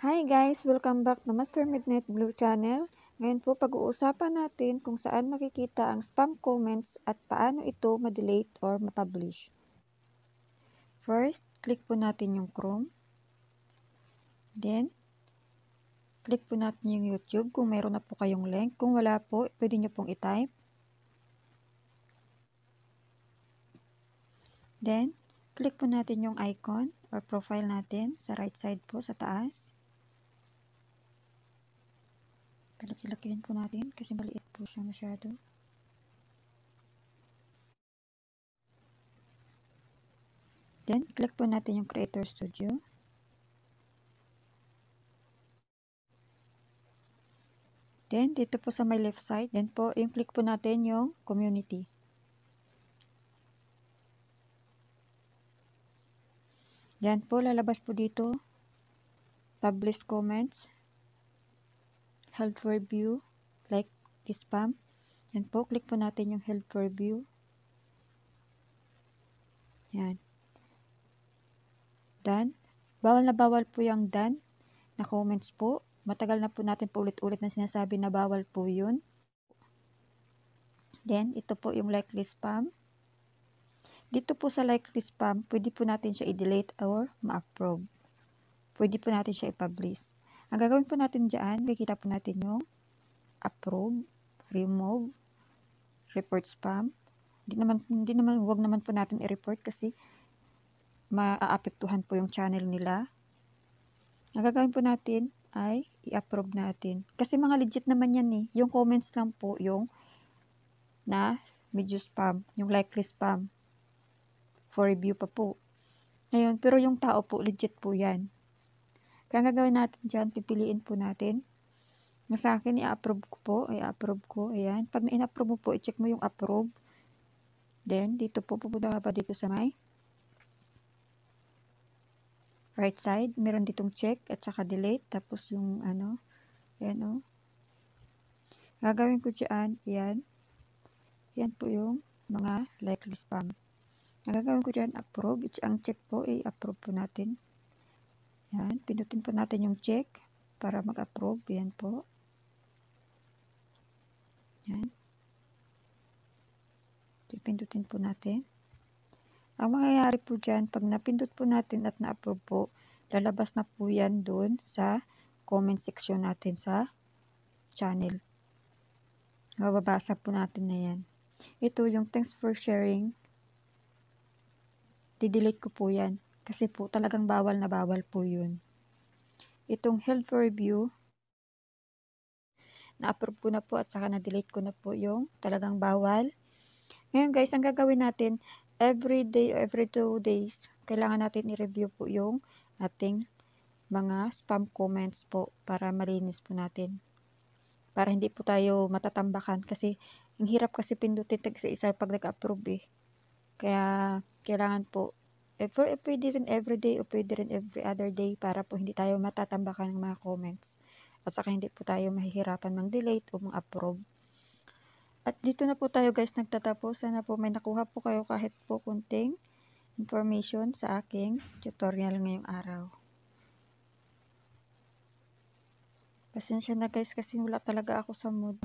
Hi guys! Welcome back to Master Midnight Blue Channel. Ngayon po pag-uusapan natin kung saan makikita ang spam comments at paano ito ma-delete or ma-publish. First, click po natin yung Chrome. Then, click po natin yung YouTube kung meron na po kayong link. Kung wala po, pwede nyo pong itype. Then, click po natin yung icon or profile natin sa right side po sa taas. Palaki-lakihin po natin kasi maliit po siya masyado. Then, click po natin yung Creator Studio. Then, dito po sa my left side, then po, yung click po natin yung community. Yan po, lalabas po dito. Publish comments helper view, like this spam. Yan po, click po natin yung helper view. Yan. Done. Bawal na bawal po yung done na comments po. Matagal na po natin po ulit-ulit na sinasabi na bawal po yun. Then, ito po yung likely spam. Dito po sa likely spam, pwede po natin siya i-delete or ma-approve. Pwede po natin siya i-publish. Ang gagawin po natin dyan, kikita po natin yung approve, remove, report spam. Hindi naman, hindi naman, wag naman po natin i-report kasi maaapektuhan po yung channel nila. Ang gagawin po natin ay i-approve natin. Kasi mga legit naman yan eh. Yung comments lang po yung na medyo spam, yung likely spam for review pa po. Ngayon, pero yung tao po, legit po yan. Kaya gagawin natin dyan, pipiliin po natin. Nga sa akin, i-approve ko po. I-approve ko. Ayan. Pag may in-approve mo po, i-check mo yung approve. Then, dito po pupunta ka pa dito sa may right side. Meron ditong check at saka delete. Tapos yung ano, ayan o. Oh. Gagawin ko dyan, ayan. Ayan po yung mga likely spam. gagawin ko dyan, approve. Ang check po, i-approve po natin. Yan, pindutin po natin yung check para mag-approve. Yan po. Yan. Pipindutin po natin. Ang mangyayari po dyan, pag napindot po natin at na-approve po, lalabas na po yan dun sa comment section natin sa channel. Mababasa po natin na yan. Ito yung thanks for sharing. Didelete ko po yan. Kasi po talagang bawal na bawal po yun. Itong held for review, na-approve ko na po at saka na-delete ko na po yung talagang bawal. Ngayon guys, ang gagawin natin, every day or every two days, kailangan natin i-review po yung ating mga spam comments po para malinis po natin. Para hindi po tayo matatambakan kasi ang hirap kasi pindutin tag sa isa pag nag-approve eh. Kaya kailangan po eh, for, eh, pwede rin everyday o pwede rin every other day para po hindi tayo matatambakan ng mga comments. At saka hindi po tayo mahihirapan mang delete o mang approve. At dito na po tayo guys nagtatapos. Sana po may nakuha po kayo kahit po kunting information sa aking tutorial ngayong araw. Pasensya na guys kasi wala talaga ako sa mood.